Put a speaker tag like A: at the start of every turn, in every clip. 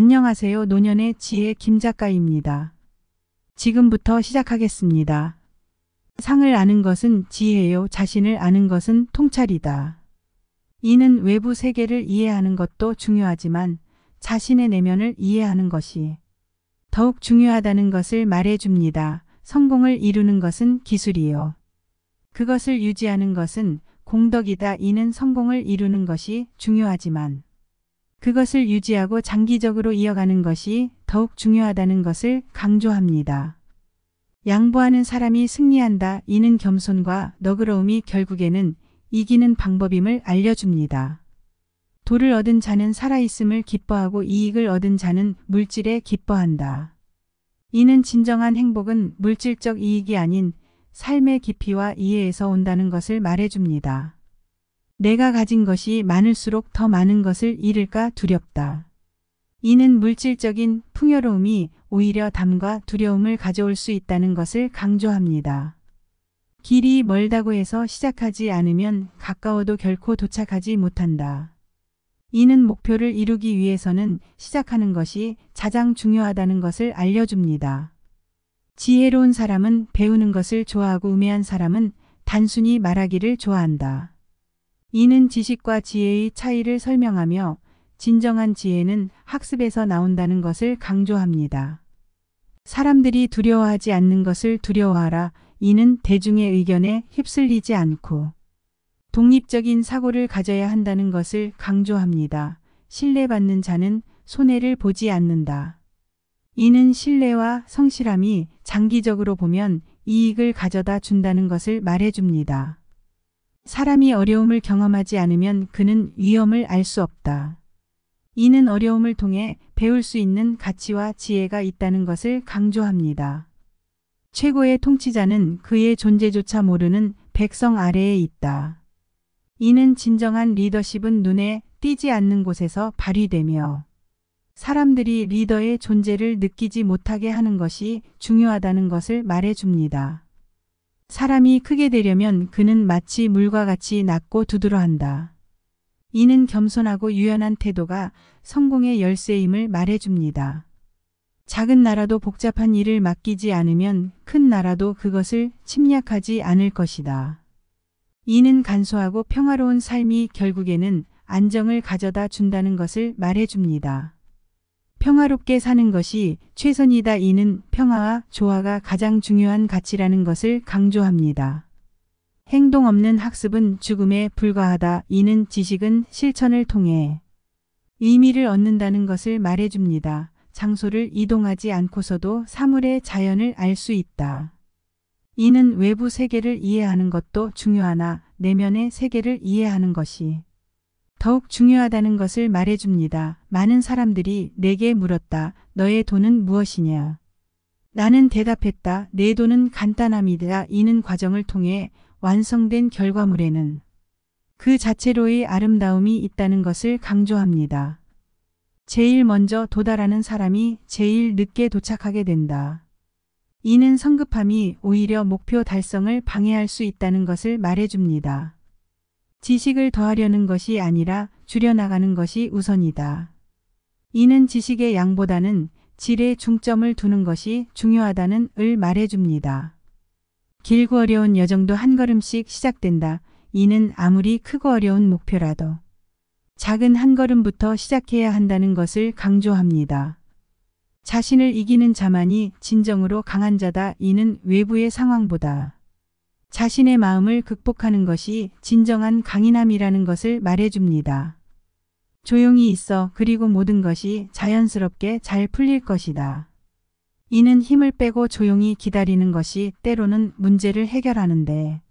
A: 안녕하세요. 노년의 지혜 김 작가입니다. 지금부터 시작하겠습니다. 상을 아는 것은 지혜요. 자신을 아는 것은 통찰이다. 이는 외부 세계를 이해하는 것도 중요하지만 자신의 내면을 이해하는 것이 더욱 중요하다는 것을 말해줍니다. 성공을 이루는 것은 기술이요. 그것을 유지하는 것은 공덕이다. 이는 성공을 이루는 것이 중요하지만 그것을 유지하고 장기적으로 이어가는 것이 더욱 중요하다는 것을 강조합니다. 양보하는 사람이 승리한다. 이는 겸손과 너그러움이 결국에는 이기는 방법임을 알려줍니다. 도를 얻은 자는 살아있음을 기뻐하고 이익을 얻은 자는 물질에 기뻐한다. 이는 진정한 행복은 물질적 이익이 아닌 삶의 깊이와 이해에서 온다는 것을 말해줍니다. 내가 가진 것이 많을수록 더 많은 것을 잃을까 두렵다. 이는 물질적인 풍요로움이 오히려 담과 두려움을 가져올 수 있다는 것을 강조합니다. 길이 멀다고 해서 시작하지 않으면 가까워도 결코 도착하지 못한다. 이는 목표를 이루기 위해서는 시작하는 것이 가장 중요하다는 것을 알려줍니다. 지혜로운 사람은 배우는 것을 좋아하고 우매한 사람은 단순히 말하기를 좋아한다. 이는 지식과 지혜의 차이를 설명하며 진정한 지혜는 학습에서 나온다는 것을 강조합니다. 사람들이 두려워하지 않는 것을 두려워하라. 이는 대중의 의견에 휩쓸리지 않고 독립적인 사고를 가져야 한다는 것을 강조합니다. 신뢰받는 자는 손해를 보지 않는다. 이는 신뢰와 성실함이 장기적으로 보면 이익을 가져다 준다는 것을 말해줍니다. 사람이 어려움을 경험하지 않으면 그는 위험을 알 수 없다. 이는 어려움을 통해 배울 수 있는 가치와 지혜가 있다는 것을 강조합니다. 최고의 통치자는 그의 존재조차 모르는 백성 아래에 있다. 이는 진정한 리더십은 눈에 띄지 않는 곳에서 발휘되며 사람들이 리더의 존재를 느끼지 못하게 하는 것이 중요하다는 것을 말해줍니다. 사람이 크게 되려면 그는 마치 물과 같이 낮고 두드러한다. 이는 겸손하고 유연한 태도가 성공의 열쇠임을 말해줍니다. 작은 나라도 복잡한 일을 맡기지 않으면 큰 나라도 그것을 침략하지 않을 것이다. 이는 간소하고 평화로운 삶이 결국에는 안정을 가져다 준다는 것을 말해줍니다. 평화롭게 사는 것이 최선이다. 이는 평화와 조화가 가장 중요한 가치라는 것을 강조합니다. 행동 없는 학습은 죽음에 불과하다. 이는 지식은 실천을 통해 의미를 얻는다는 것을 말해줍니다. 장소를 이동하지 않고서도 사물의 자연을 알 수 있다. 이는 외부 세계를 이해하는 것도 중요하나 내면의 세계를 이해하는 것이 더욱 중요하다는 것을 말해줍니다. 많은 사람들이 내게 물었다. 너의 돈은 무엇이냐? 나는 대답했다. 내 돈은 간단함이다. 이는 과정을 통해 완성된 결과물에는 그 자체로의 아름다움이 있다는 것을 강조합니다. 제일 먼저 도달하는 사람이 제일 늦게 도착하게 된다. 이는 성급함이 오히려 목표 달성을 방해할 수 있다는 것을 말해줍니다. 지식을 더하려는 것이 아니라 줄여나가는 것이 우선이다. 이는 지식의 양보다는 질에 중점을 두는 것이 중요하다는 을 말해줍니다. 길고 어려운 여정도 한 걸음씩 시작된다. 이는 아무리 크고 어려운 목표라도 작은 한 걸음부터 시작해야 한다는 것을 강조합니다. 자신을 이기는 자만이 진정으로 강한 자다. 이는 외부의 상황보다 자신의 마음을 극복하는 것이 진정한 강인함이라는 것을 말해줍니다. 조용히 있어 그리고 모든 것이 자연스럽게 잘 풀릴 것이다. 이는 힘을 빼고 조용히 기다리는 것이 때로는 문제를 해결하는데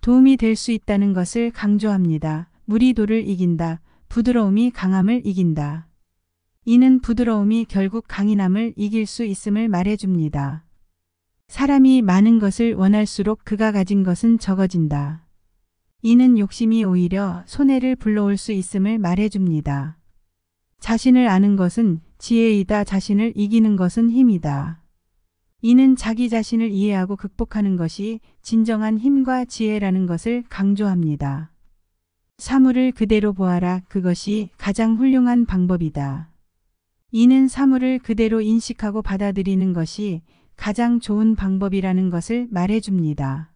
A: 도움이 될 수 있다는 것을 강조합니다. 무리도를 이긴다. 부드러움이 강함을 이긴다. 이는 부드러움이 결국 강인함을 이길 수 있음을 말해줍니다. 사람이 많은 것을 원할수록 그가 가진 것은 적어진다. 이는 욕심이 오히려 손해를 불러올 수 있음을 말해줍니다. 자신을 아는 것은 지혜이다 자신을 이기는 것은 힘이다. 이는 자기 자신을 이해하고 극복하는 것이 진정한 힘과 지혜라는 것을 강조합니다. 사물을 그대로 보아라 그것이 가장 훌륭한 방법이다. 이는 사물을 그대로 인식하고 받아들이는 것이 가장 좋은 방법이라는 것을 말해줍니다.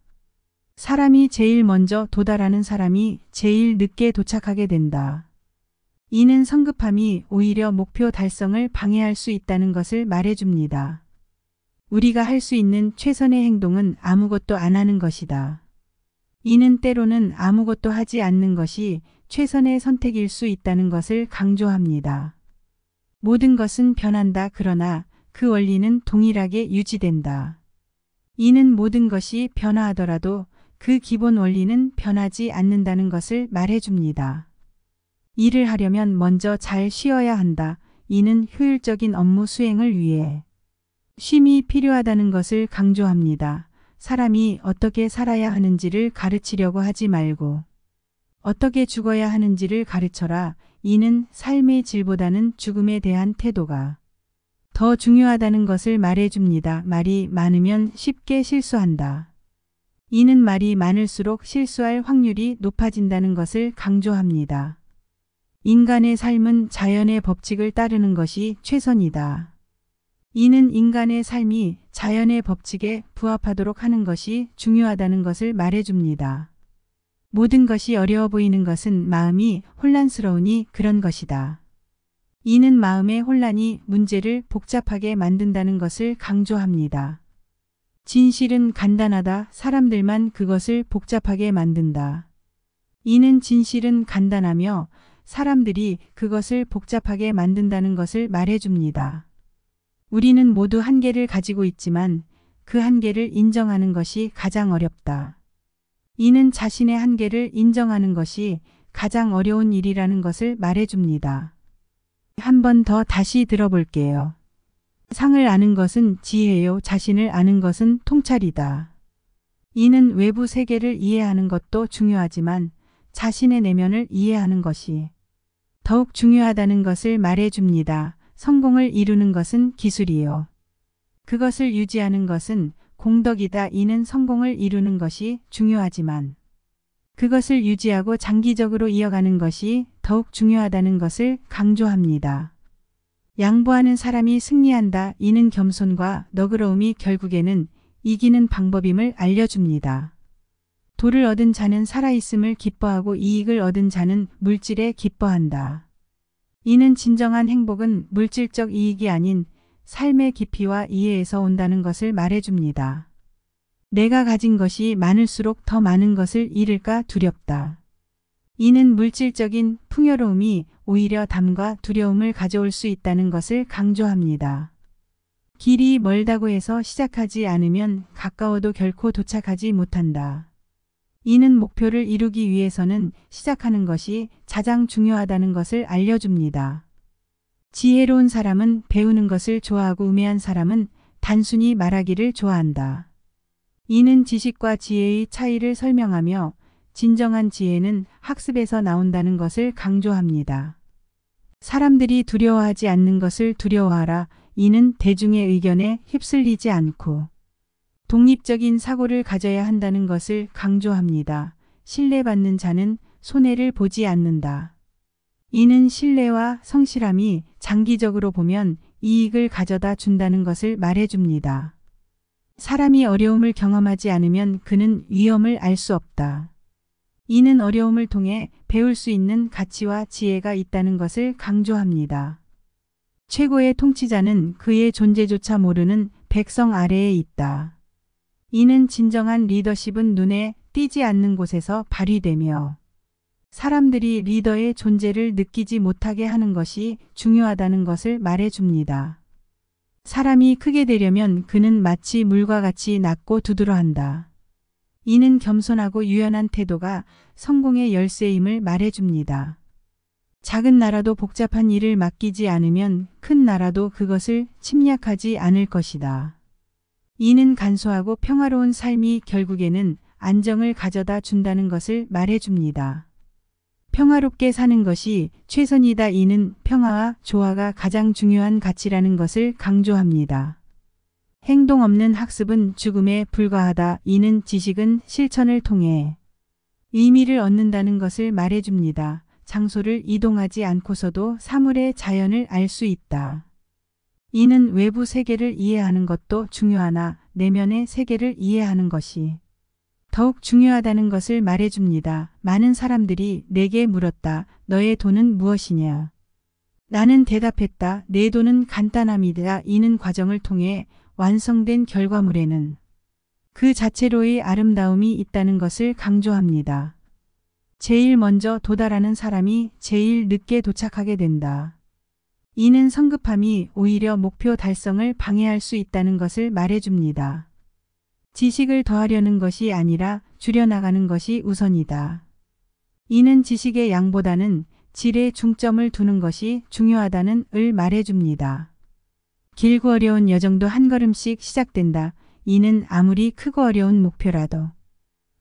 A: 사람이 제일 먼저 도달하는 사람이 제일 늦게 도착하게 된다. 이는 성급함이 오히려 목표 달성을 방해할 수 있다는 것을 말해줍니다. 우리가 할 수 있는 최선의 행동은 아무것도 안 하는 것이다. 이는 때로는 아무것도 하지 않는 것이 최선의 선택일 수 있다는 것을 강조합니다. 모든 것은 변한다 그러나 그 원리는 동일하게 유지된다. 이는 모든 것이 변화하더라도 그 기본 원리는 변하지 않는다는 것을 말해줍니다. 일을 하려면 먼저 잘 쉬어야 한다. 이는 효율적인 업무 수행을 위해 쉼이 필요하다는 것을 강조합니다. 사람이 어떻게 살아야 하는지를 가르치려고 하지 말고 어떻게 죽어야 하는지를 가르쳐라. 이는 삶의 질보다는 죽음에 대한 태도가 더 중요하다는 것을 말해줍니다. 말이 많으면 쉽게 실수한다. 이는 말이 많을수록 실수할 확률이 높아진다는 것을 강조합니다. 인간의 삶은 자연의 법칙을 따르는 것이 최선이다. 이는 인간의 삶이 자연의 법칙에 부합하도록 하는 것이 중요하다는 것을 말해줍니다. 모든 것이 어려워 보이는 것은 마음이 혼란스러우니 그런 것이다. 이는 마음의 혼란이 문제를 복잡하게 만든다는 것을 강조합니다. 진실은 간단하다. 사람들만 그것을 복잡하게 만든다. 이는 진실은 간단하며 사람들이 그것을 복잡하게 만든다는 것을 말해줍니다. 우리는 모두 한계를 가지고 있지만 그 한계를 인정하는 것이 가장 어렵다. 이는 자신의 한계를 인정하는 것이 가장 어려운 일이라는 것을 말해줍니다. 한번더 다시 들어볼게요. 상을 아는 것은 지혜요, 자신을 아는 것은 통찰이다. 이는 외부 세계를 이해하는 것도 중요하지만 자신의 내면을 이해하는 것이 더욱 중요하다는 것을 말해줍니다. 성공을 이루는 것은 기술이요. 그것을 유지하는 것은 공덕이다. 이는 성공을 이루는 것이 중요하지만 그것을 유지하고 장기적으로 이어가는 것이 더욱 중요하다는 것을 강조합니다. 양보하는 사람이 승리한다. 이는 겸손과 너그러움이 결국에는 이기는 방법임을 알려줍니다. 도를 얻은 자는 살아있음을 기뻐하고 이익을 얻은 자는 물질에 기뻐한다. 이는 진정한 행복은 물질적 이익이 아닌 삶의 깊이와 이해에서 온다는 것을 말해줍니다. 내가 가진 것이 많을수록 더 많은 것을 잃을까 두렵다. 이는 물질적인 풍요로움이 오히려 담과 두려움을 가져올 수 있다는 것을 강조합니다. 길이 멀다고 해서 시작하지 않으면 가까워도 결코 도착하지 못한다. 이는 목표를 이루기 위해서는 시작하는 것이 가장 중요하다는 것을 알려줍니다. 지혜로운 사람은 배우는 것을 좋아하고 우매한 사람은 단순히 말하기를 좋아한다. 이는 지식과 지혜의 차이를 설명하며 진정한 지혜는 학습에서 나온다는 것을 강조합니다. 사람들이 두려워하지 않는 것을 두려워하라. 이는 대중의 의견에 휩쓸리지 않고 독립적인 사고를 가져야 한다는 것을 강조합니다. 신뢰받는 자는 손해를 보지 않는다. 이는 신뢰와 성실함이 장기적으로 보면 이익을 가져다 준다는 것을 말해줍니다. 사람이 어려움을 경험하지 않으면 그는 위험을 알 수 없다. 이는 어려움을 통해 배울 수 있는 가치와 지혜가 있다는 것을 강조합니다. 최고의 통치자는 그의 존재조차 모르는 백성 아래에 있다. 이는 진정한 리더십은 눈에 띄지 않는 곳에서 발휘되며 사람들이 리더의 존재를 느끼지 못하게 하는 것이 중요하다는 것을 말해줍니다. 사람이 크게 되려면 그는 마치 물과 같이 낮고 두드러한다. 이는 겸손하고 유연한 태도가 성공의 열쇠임을 말해줍니다. 작은 나라도 복잡한 일을 맡기지 않으면 큰 나라도 그것을 침략하지 않을 것이다. 이는 간소하고 평화로운 삶이 결국에는 안정을 가져다 준다는 것을 말해줍니다. 평화롭게 사는 것이 최선이다. 이는 평화와 조화가 가장 중요한 가치라는 것을 강조합니다. 행동 없는 학습은 죽음에 불과하다. 이는 지식은 실천을 통해 의미를 얻는다는 것을 말해줍니다. 장소를 이동하지 않고서도 사물의 자연을 알 수 있다. 이는 외부 세계를 이해하는 것도 중요하나 내면의 세계를 이해하는 것이 더욱 중요하다는 것을 말해줍니다. 많은 사람들이 내게 물었다. 너의 돈은 무엇이냐? 나는 대답했다. 내 돈은 간단함이다. 이는 과정을 통해 완성된 결과물에는 그 자체로의 아름다움이 있다는 것을 강조합니다. 제일 먼저 도달하는 사람이 제일 늦게 도착하게 된다. 이는 성급함이 오히려 목표 달성을 방해할 수 있다는 것을 말해줍니다. 지식을 더하려는 것이 아니라 줄여나가는 것이 우선이다. 이는 지식의 양보다는 질에 중점을 두는 것이 중요하다는 을 말해줍니다. 길고 어려운 여정도 한 걸음씩 시작된다. 이는 아무리 크고 어려운 목표라도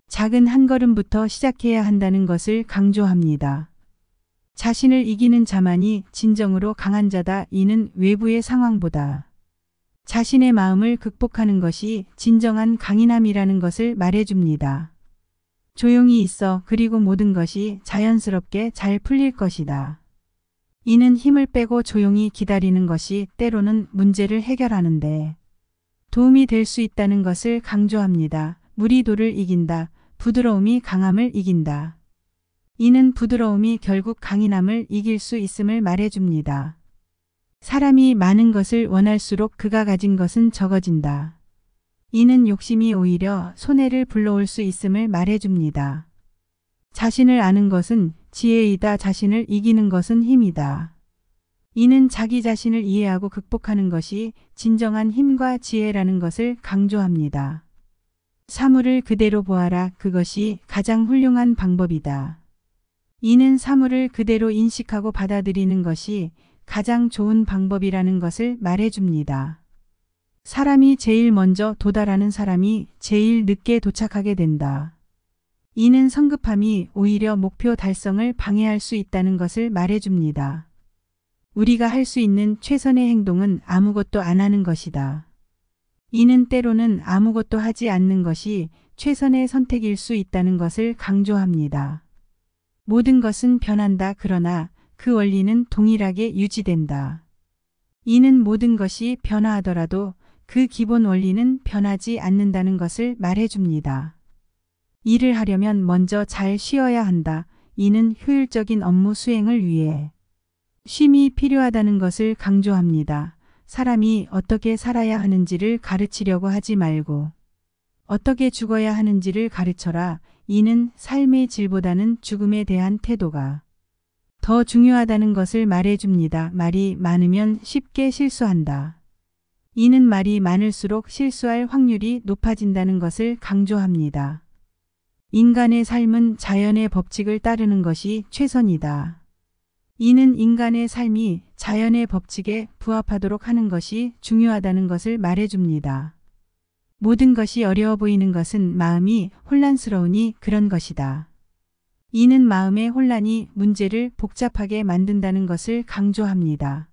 A: 작은 한 걸음부터 시작해야 한다는 것을 강조합니다. 자신을 이기는 자만이 진정으로 강한 자다. 이는 외부의 상황보다 자신의 마음을 극복하는 것이 진정한 강인함이라는 것을 말해줍니다. 조용히 있어 그리고 모든 것이 자연스럽게 잘 풀릴 것이다. 이는 힘을 빼고 조용히 기다리는 것이 때로는 문제를 해결하는데 도움이 될 수 있다는 것을 강조합니다. 물이 돌을 이긴다. 부드러움이 강함을 이긴다. 이는 부드러움이 결국 강인함을 이길 수 있음을 말해줍니다. 사람이 많은 것을 원할수록 그가 가진 것은 적어진다. 이는 욕심이 오히려 손해를 불러올 수 있음을 말해줍니다. 자신을 아는 것은 지혜이다. 자신을 이기는 것은 힘이다. 이는 자기 자신을 이해하고 극복하는 것이 진정한 힘과 지혜라는 것을 강조합니다. 사물을 그대로 보아라. 그것이 가장 훌륭한 방법이다. 이는 사물을 그대로 인식하고 받아들이는 것이 가장 좋은 방법이라는 것을 말해줍니다. 사람이 제일 먼저 도달하는 사람이 제일 늦게 도착하게 된다. 이는 성급함이 오히려 목표 달성을 방해할 수 있다는 것을 말해줍니다. 우리가 할 수 있는 최선의 행동은 아무것도 안 하는 것이다. 이는 때로는 아무것도 하지 않는 것이 최선의 선택일 수 있다는 것을 강조합니다. 모든 것은 변한다 그러나 그 원리는 동일하게 유지된다. 이는 모든 것이 변화하더라도 그 기본 원리는 변하지 않는다는 것을 말해줍니다. 일을 하려면 먼저 잘 쉬어야 한다. 이는 효율적인 업무 수행을 위해 쉼이 필요하다는 것을 강조합니다. 사람이 어떻게 살아야 하는지를 가르치려고 하지 말고 어떻게 죽어야 하는지를 가르쳐라. 이는 삶의 질보다는 죽음에 대한 태도가 더 중요하다는 것을 말해줍니다. 말이 많으면 쉽게 실수한다. 이는 말이 많을수록 실수할 확률이 높아진다는 것을 강조합니다. 인간의 삶은 자연의 법칙을 따르는 것이 최선이다. 이는 인간의 삶이 자연의 법칙에 부합하도록 하는 것이 중요하다는 것을 말해줍니다. 모든 것이 어려워 보이는 것은 마음이 혼란스러우니 그런 것이다. 이는 마음의 혼란이 문제를 복잡하게 만든다는 것을 강조합니다.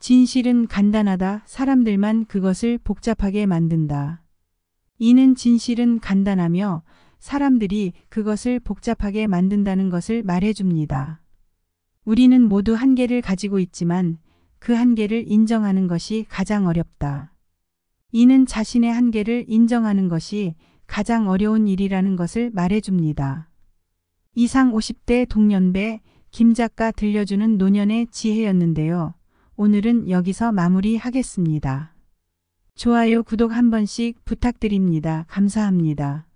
A: 진실은 간단하다 사람들만 그것을 복잡하게 만든다. 이는 진실은 간단하며 사람들이 그것을 복잡하게 만든다는 것을 말해줍니다. 우리는 모두 한계를 가지고 있지만 그 한계를 인정하는 것이 가장 어렵다. 이는 자신의 한계를 인정하는 것이 가장 어려운 일이라는 것을 말해줍니다. 이상 50대 동년배 김 작가 들려주는 노년의 지혜였는데요. 오늘은 여기서 마무리하겠습니다. 좋아요 구독 한 번씩 부탁드립니다. 감사합니다.